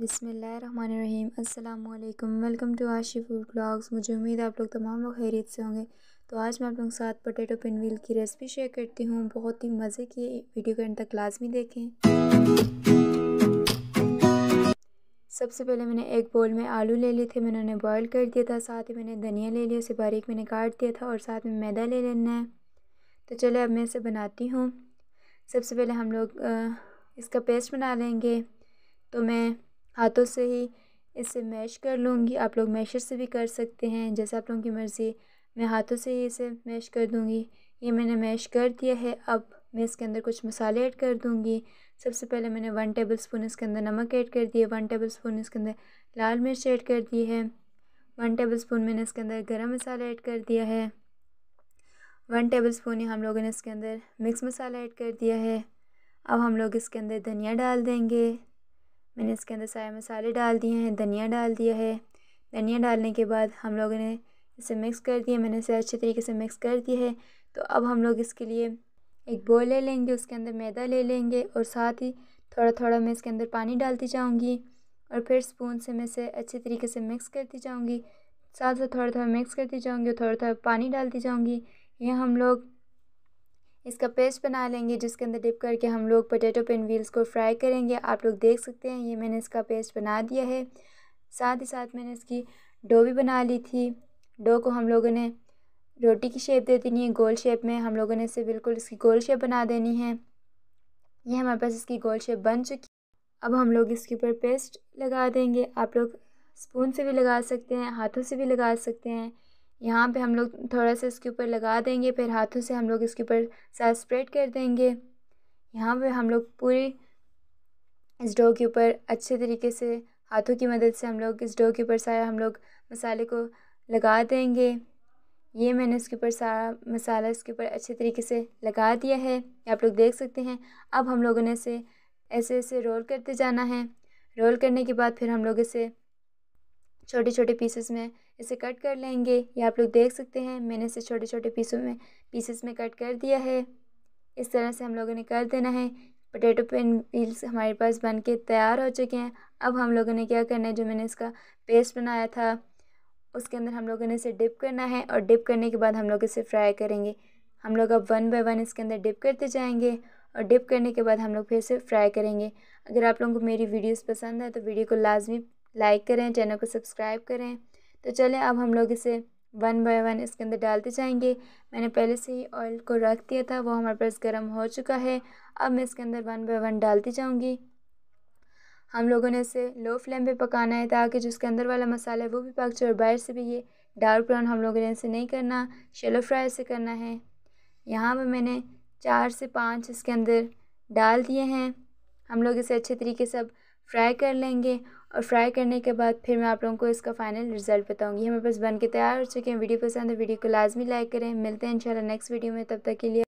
बिसमीम् अल्लाम welcome to Aashi food blogs मुझे उम्मीद है आप लोग तमाम लोग खैरियत से होंगे तो आज मैं आप लोगों के साथ पोटैटो पिनवील की रेसिपी शेयर करती हूँ बहुत ही मज़े की वीडियो के एंड तक लाजमी देखें सबसे पहले मैंने एक बोल में आलू ले लिए थे मैंने उन्हें बॉयल कर दिया था साथ ही मैंने धनिया ले लिया उसे बारीक मैंने काट दिया था और साथ में मैदा ले लेना है तो चले अब मैं इसे बनाती हूँ सबसे पहले हम लोग इसका पेस्ट बना लेंगे तो मैं हाथों से ही इसे मैश कर लूँगी आप लोग मैशर से भी कर सकते हैं जैसे आप लोगों की मर्ज़ी मैं हाथों से ही इसे मैश कर दूँगी ये मैंने मैश कर दिया है अब मैं इसके अंदर कुछ मसाले ऐड कर दूँगी सबसे पहले मैंने वन टेबल स्पून इसके अंदर नमक ऐड कर दिया वन टेबल स्पून इसके अंदर लाल मिर्च ऐड कर दी है वन टेबल स्पून मैंने इसके अंदर गर्म मसाला ऐड कर दिया है वन टेबल स्पून ही हम लोगों ने इसके अंदर मिक्स मसाला ऐड कर दिया है अब हम लोग इसके अंदर धनिया डाल देंगे मैंने इसके अंदर सारे मसाले डाल दिए हैं धनिया डाल दिया है धनिया डालने के बाद हम लोगों ने इसे मिक्स कर दिया मैंने इसे अच्छे तरीके से मिक्स कर दिया है तो अब हम लोग इसके लिए एक बोल ले लेंगे उसके अंदर मैदा ले लेंगे और साथ ही थोड़ा थोड़ा मैं इसके अंदर पानी डालती जाऊँगी और फिर स्पून से मैं इसे अच्छे तरीके से मिक्स करती जाऊँगी साथ साथ थोड़ा थोड़ा मिक्स करती जाऊँगी और थोड़ा थोड़ा पानी डालती जाऊँगी यह हम लोग इसका पेस्ट बना लेंगे जिसके अंदर डिप करके हम लोग पोटैटो पेन व्हील्स को फ्राई करेंगे आप लोग देख सकते हैं ये मैंने इसका पेस्ट बना दिया है साथ ही साथ मैंने इसकी डो भी बना ली थी डो को हम लोगों ने रोटी की शेप दे देनी है गोल शेप में हम लोगों ने इसे बिल्कुल इसकी गोल शेप बना देनी है ये हमारे पास इसकी गोल शेप बन चुकी अब हम लोग इसके ऊपर पेस्ट लगा देंगे आप लोग स्पून से भी लगा सकते हैं हाथों से भी लगा सकते हैं यहाँ पे हम लोग थोड़ा सा इसके ऊपर लगा देंगे फिर हाथों से हम लोग इसके ऊपर साथ स्प्रेड कर देंगे यहाँ पे हम लोग पूरी इस डो के ऊपर अच्छे तरीके से हाथों की मदद से हम लोग इस डो के ऊपर सारा हम लोग मसाले को लगा देंगे ये मैंने इसके ऊपर सारा मसाला इसके ऊपर अच्छे तरीके से लगा दिया है आप लोग देख सकते हैं अब हम लोगों ने इसे ऐसे ऐसे रोल करते जाना है रोल करने के बाद फिर हम लोग इसे छोटे छोटे पीसेस में इसे कट कर लेंगे या आप लोग देख सकते हैं मैंने इसे छोटे छोटे पीसों में पीसेस में कट कर दिया है इस तरह से हम लोगों ने कर देना है पोटैटो पेन मील्स हमारे पास बन के तैयार हो चुके हैं अब हम लोगों ने क्या करना है जो मैंने इसका पेस्ट बनाया था उसके अंदर हम लोगों ने इसे डिप करना है और डिप करने के बाद हम लोग इसे फ्राई करेंगे हम लोग अब वन बाय वन इसके अंदर डिप करते जाएंगे और डिप करने के बाद हम लोग फिर से फ्राई करेंगे अगर आप लोगों को मेरी वीडियोस पसंद है तो वीडियो को लाजमी लाइक करें चैनल को सब्सक्राइब करें तो चलें अब हम लोग इसे वन बाय वन इसके अंदर डालते जाएंगे मैंने पहले से ही ऑयल को रख दिया था वो हमारे पास गर्म हो चुका है अब मैं इसके अंदर वन बाय वन डालती जाऊँगी हम लोगों ने इसे लो फ्लेम पे पकाना है ताकि जो इसके अंदर वाला मसाला है वो भी पक जाए और बाहर से भी ये डार्क ब्राउन हम लोगों ने इसे नहीं करना शेलो फ्राई से करना है यहाँ पर मैंने चार से पाँच इसके अंदर डाल दिए हैं हम लोग इसे अच्छे तरीके से अब फ्राई कर लेंगे और फ्राई करने के बाद फिर मैं आप लोगों को इसका फाइनल रिजल्ट बताऊंगी हमारे पास बन के तैयार हो चुके हैं वीडियो पसंद है वीडियो को लाजमी लाइक करें मिलते हैं इंशाल्लाह नेक्स्ट वीडियो में तब तक के लिए